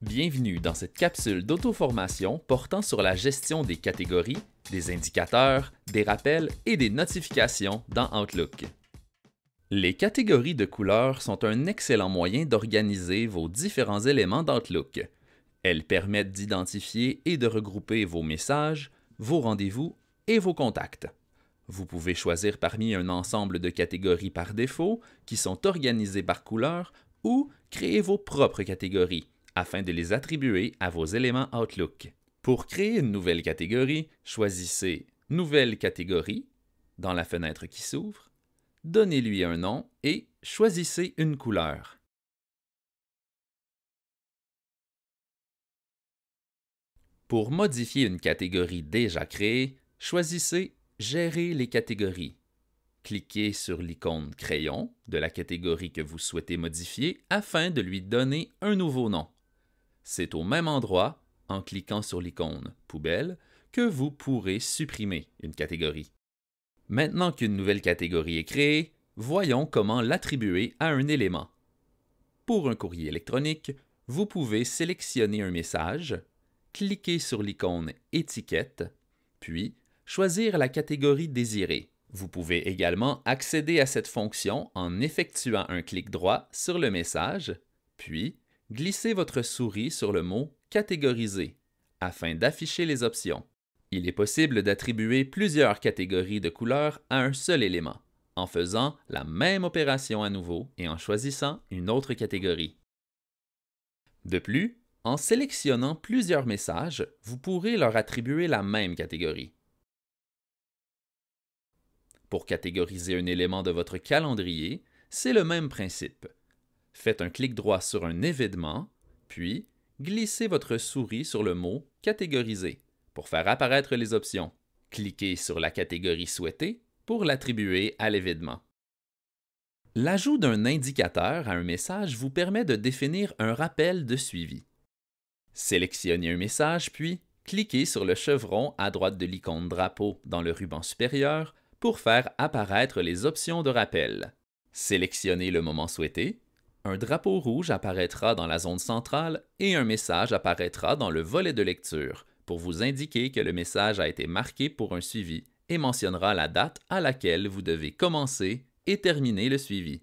Bienvenue dans cette capsule d'auto-formation portant sur la gestion des catégories, des indicateurs, des rappels et des notifications dans Outlook. Les catégories de couleurs sont un excellent moyen d'organiser vos différents éléments d'Outlook. Elles permettent d'identifier et de regrouper vos messages, vos rendez-vous et vos contacts. Vous pouvez choisir parmi un ensemble de catégories par défaut qui sont organisées par couleur ou créer vos propres catégories afin de les attribuer à vos éléments Outlook. Pour créer une nouvelle catégorie, choisissez Nouvelle catégorie dans la fenêtre qui s'ouvre, donnez-lui un nom et choisissez une couleur. Pour modifier une catégorie déjà créée, choisissez Gérer les catégories. Cliquez sur l'icône Crayon de la catégorie que vous souhaitez modifier afin de lui donner un nouveau nom. C'est au même endroit, en cliquant sur l'icône Poubelle, que vous pourrez supprimer une catégorie. Maintenant qu'une nouvelle catégorie est créée, voyons comment l'attribuer à un élément. Pour un courrier électronique, vous pouvez sélectionner un message, cliquer sur l'icône Étiquette, puis choisir la catégorie désirée. Vous pouvez également accéder à cette fonction en effectuant un clic droit sur le message, puis glissez votre souris sur le mot Catégoriser afin d'afficher les options. Il est possible d'attribuer plusieurs catégories de couleurs à un seul élément, en faisant la même opération à nouveau et en choisissant une autre catégorie. De plus, en sélectionnant plusieurs messages, vous pourrez leur attribuer la même catégorie. Pour catégoriser un élément de votre calendrier, c'est le même principe. Faites un clic droit sur un événement, puis glissez votre souris sur le mot Catégoriser pour faire apparaître les options. Cliquez sur la catégorie souhaitée pour l'attribuer à l'événement. L'ajout d'un indicateur à un message vous permet de définir un rappel de suivi. Sélectionnez un message, puis cliquez sur le chevron à droite de l'icône drapeau dans le ruban supérieur pour faire apparaître les options de rappel. Sélectionnez le moment souhaité, un drapeau rouge apparaîtra dans la zone centrale et un message apparaîtra dans le volet de lecture pour vous indiquer que le message a été marqué pour un suivi et mentionnera la date à laquelle vous devez commencer et terminer le suivi.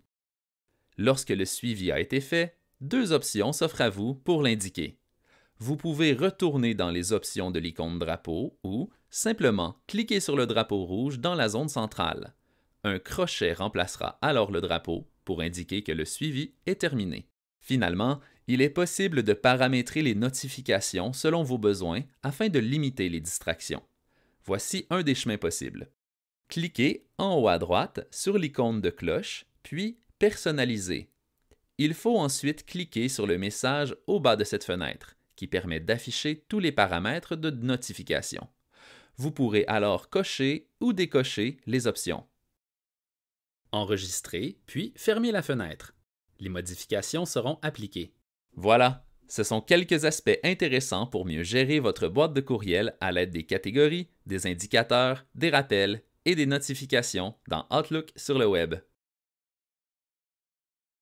Lorsque le suivi a été fait, deux options s'offrent à vous pour l'indiquer. Vous pouvez retourner dans les options de l'icône drapeau ou simplement cliquer sur le drapeau rouge dans la zone centrale. Un crochet remplacera alors le drapeau pour indiquer que le suivi est terminé. Finalement, il est possible de paramétrer les notifications selon vos besoins afin de limiter les distractions. Voici un des chemins possibles. Cliquez en haut à droite sur l'icône de cloche, puis Personnaliser. Il faut ensuite cliquer sur le message au bas de cette fenêtre, qui permet d'afficher tous les paramètres de notification. Vous pourrez alors cocher ou décocher les options enregistrer, puis fermer la fenêtre. Les modifications seront appliquées. Voilà, ce sont quelques aspects intéressants pour mieux gérer votre boîte de courriel à l'aide des catégories, des indicateurs, des rappels et des notifications dans Outlook sur le web.